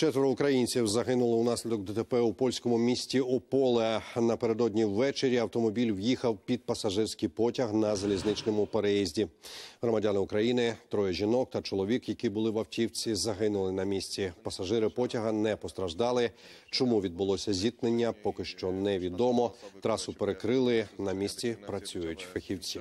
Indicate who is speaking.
Speaker 1: Четверо українців загинули унаслідок ДТП у польському місті Ополе. Напередодні ввечері автомобіль в'їхав під пасажирський потяг на залізничному переїзді. Громадяни України, троє жінок та чоловік, які були в автівці, загинули на місці. Пасажири потяга не постраждали. Чому відбулося зіткнення? Поки що невідомо. Трасу перекрили на місці. Працюють фахівці.